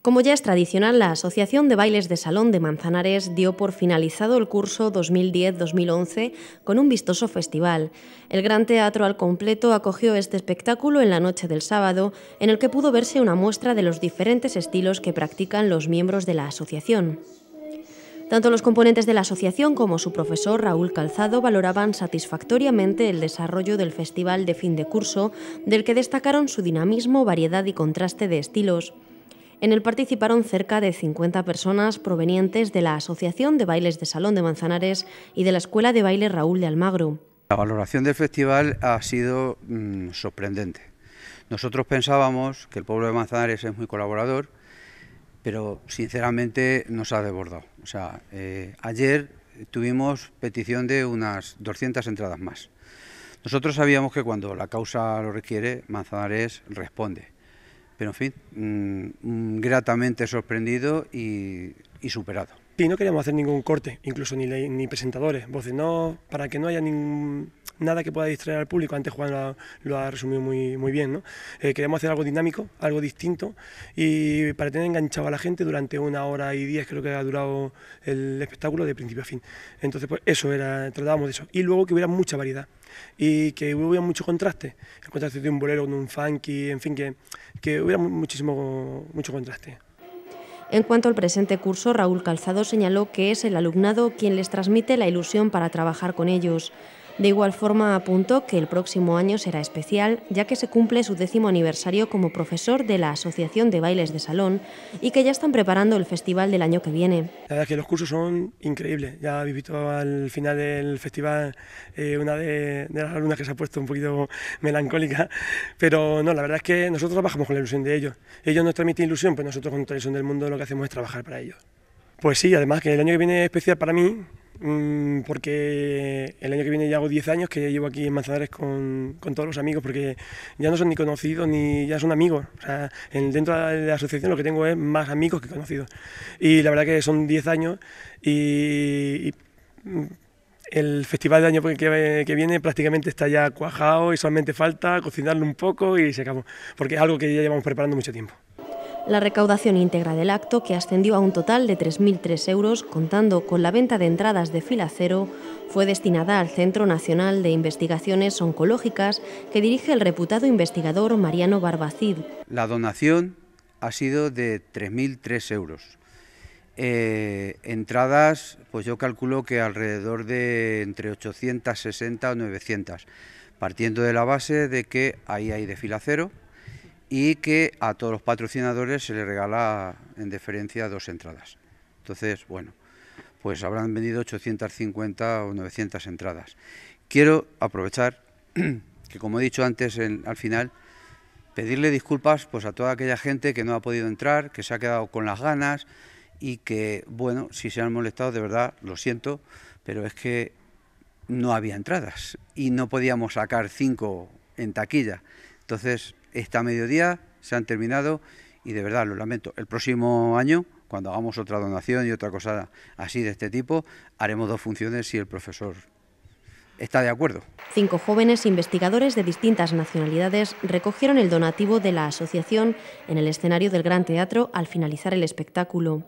Como ya es tradicional, la Asociación de Bailes de Salón de Manzanares dio por finalizado el curso 2010-2011 con un vistoso festival. El Gran Teatro al completo acogió este espectáculo en la noche del sábado, en el que pudo verse una muestra de los diferentes estilos que practican los miembros de la asociación. Tanto los componentes de la asociación como su profesor Raúl Calzado valoraban satisfactoriamente el desarrollo del festival de fin de curso, del que destacaron su dinamismo, variedad y contraste de estilos. En él participaron cerca de 50 personas provenientes de la Asociación de Bailes de Salón de Manzanares y de la Escuela de Baile Raúl de Almagro. La valoración del festival ha sido mm, sorprendente. Nosotros pensábamos que el pueblo de Manzanares es muy colaborador, pero sinceramente nos ha desbordado. O sea, eh, ayer tuvimos petición de unas 200 entradas más. Nosotros sabíamos que cuando la causa lo requiere, Manzanares responde. Pero en fin, mm, mm, gratamente sorprendido y, superado. Y no queríamos hacer ningún corte, incluso ni, ni presentadores, voces no, para que no haya ningún nada que pueda distraer al público. Antes Juan lo ha, resumido muy, bien. ¿no? Eh, queremos hacer algo dinámico, algo distinto y para tener enganchado a la gente durante una hora y diez, creo que ha durado el espectáculo de principio a fin. Entonces, pues eso era, tratábamos de eso. Y luego que hubiera mucha variedad y que hubiera mucho contraste. El contraste de un bolero con un funky, en fin, que, que hubiera muchísimo, mucho contraste. En cuanto al presente curso, Raúl Calzado señaló que es el alumnado quien les transmite la ilusión para trabajar con ellos. De igual forma, apuntó que el próximo año será especial, ya que se cumple su décimo aniversario como profesor de la Asociación de Bailes de Salón y que ya están preparando el festival del año que viene. La verdad es que los cursos son increíbles. Ya he visto al final del festival eh, una de, las alumnas que se ha puesto un poquito melancólica, pero no, la verdad es que nosotros trabajamos con la ilusión de ellos. Ellos nos transmiten ilusión, pues nosotros con ilusión del mundo lo que hacemos es trabajar para ellos. Pues sí, además que el año que viene es especial para mí, Mm, porque el año que viene ya hago 10 años que llevo aquí en Manzanares con, todos los amigos, porque ya no son ni conocidos ni ya son amigos. dentro de la asociación lo que tengo es más amigos que conocidos. Y la verdad que son 10 años y, mm, el festival del año que, que, viene prácticamente está ya cuajado y solamente falta cocinarlo un poco y se acabó, porque es algo que ya llevamos preparando mucho tiempo. La recaudación íntegra del acto, que ascendió a un total de 3.003 euros, contando con la venta de entradas de fila cero, fue destinada al Centro Nacional de Investigaciones Oncológicas que dirige el reputado investigador Mariano Barbacid. La donación ha sido de 3.003 euros. Eh, entradas, pues yo calculo que alrededor de entre 860 o 900, partiendo de la base de que ahí hay de fila cero, y que a todos los patrocinadores se les regala en deferencia dos entradas. Entonces, bueno, pues habrán vendido 850 o 900 entradas. Quiero aprovechar que, como he dicho antes al final, pedirle disculpas pues, a toda aquella gente que no ha podido entrar, que se ha quedado con las ganas y que, bueno, si se han molestado, de verdad, lo siento, pero es que no había entradas y no podíamos sacar cinco en taquilla. Entonces, esta mediodía se han terminado y de verdad lo lamento. El próximo año, cuando hagamos otra donación y otra cosa así de este tipo, haremos dos funciones si el profesor está de acuerdo. Cinco jóvenes investigadores de distintas nacionalidades recogieron el donativo de la asociación en el escenario del Gran Teatro al finalizar el espectáculo.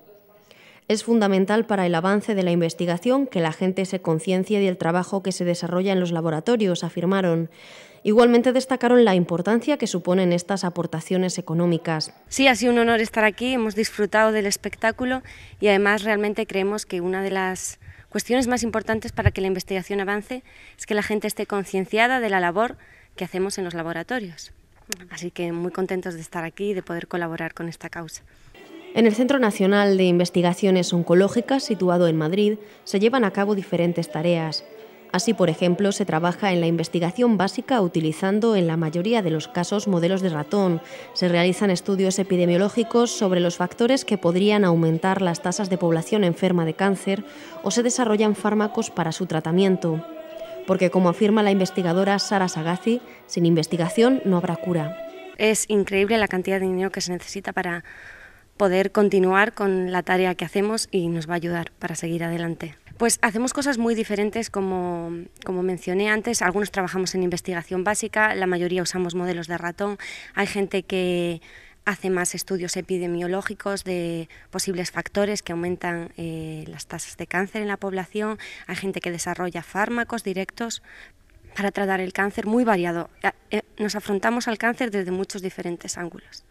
Es fundamental para el avance de la investigación que la gente se conciencie del trabajo que se desarrolla en los laboratorios, afirmaron. Igualmente destacaron la importancia que suponen estas aportaciones económicas. Sí, ha sido un honor estar aquí, hemos disfrutado del espectáculo y además realmente creemos que una de las cuestiones más importantes para que la investigación avance es que la gente esté concienciada de la labor que hacemos en los laboratorios. Así que muy contentos de estar aquí y de poder colaborar con esta causa. En el Centro Nacional de Investigaciones Oncológicas, situado en Madrid, se llevan a cabo diferentes tareas. Así, por ejemplo, se trabaja en la investigación básica utilizando en la mayoría de los casos modelos de ratón. Se realizan estudios epidemiológicos sobre los factores que podrían aumentar las tasas de población enferma de cáncer o se desarrollan fármacos para su tratamiento. Porque, como afirma la investigadora Sara Sagazzi, sin investigación no habrá cura. Es increíble la cantidad de dinero que se necesita para poder continuar con la tarea que hacemos y nos va a ayudar para seguir adelante. Pues hacemos cosas muy diferentes, como, mencioné antes. Algunos trabajamos en investigación básica, la mayoría usamos modelos de ratón. Hay gente que hace más estudios epidemiológicos de posibles factores que aumentan eh, las tasas de cáncer en la población. Hay gente que desarrolla fármacos directos para tratar el cáncer, muy variado. Eh, eh, nos afrontamos al cáncer desde muchos diferentes ángulos.